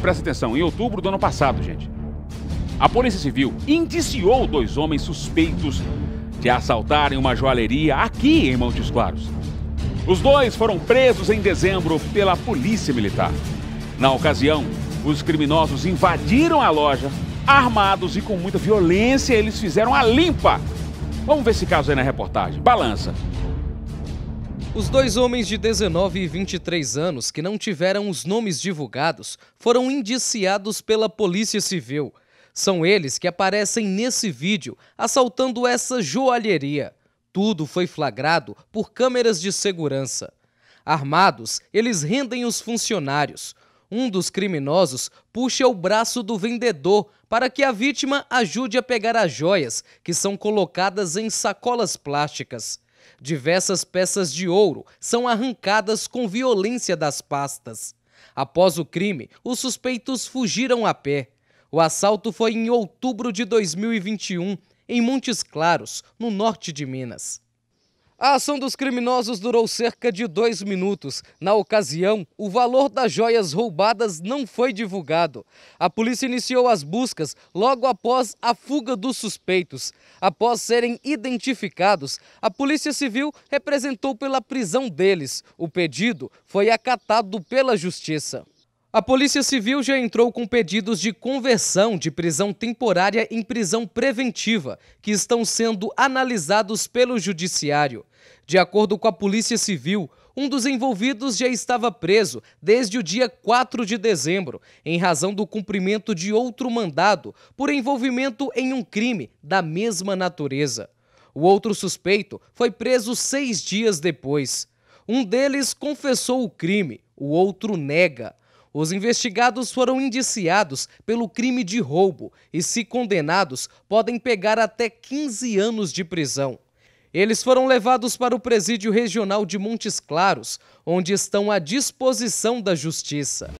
Presta atenção, em outubro do ano passado, gente, a Polícia Civil indiciou dois homens suspeitos de assaltarem uma joalheria aqui em Montes Claros. Os dois foram presos em dezembro pela Polícia Militar. Na ocasião, os criminosos invadiram a loja, armados e com muita violência, eles fizeram a limpa. Vamos ver esse caso aí na reportagem. Balança. Os dois homens de 19 e 23 anos que não tiveram os nomes divulgados foram indiciados pela Polícia Civil. São eles que aparecem nesse vídeo assaltando essa joalheria. Tudo foi flagrado por câmeras de segurança. Armados, eles rendem os funcionários. Um dos criminosos puxa o braço do vendedor para que a vítima ajude a pegar as joias, que são colocadas em sacolas plásticas diversas peças de ouro são arrancadas com violência das pastas. Após o crime, os suspeitos fugiram a pé. O assalto foi em outubro de 2021, em Montes Claros, no norte de Minas. A ação dos criminosos durou cerca de dois minutos. Na ocasião, o valor das joias roubadas não foi divulgado. A polícia iniciou as buscas logo após a fuga dos suspeitos. Após serem identificados, a Polícia Civil representou pela prisão deles. O pedido foi acatado pela Justiça. A Polícia Civil já entrou com pedidos de conversão de prisão temporária em prisão preventiva, que estão sendo analisados pelo Judiciário. De acordo com a Polícia Civil, um dos envolvidos já estava preso desde o dia 4 de dezembro, em razão do cumprimento de outro mandado por envolvimento em um crime da mesma natureza. O outro suspeito foi preso seis dias depois. Um deles confessou o crime, o outro nega. Os investigados foram indiciados pelo crime de roubo e, se condenados, podem pegar até 15 anos de prisão. Eles foram levados para o Presídio Regional de Montes Claros, onde estão à disposição da Justiça.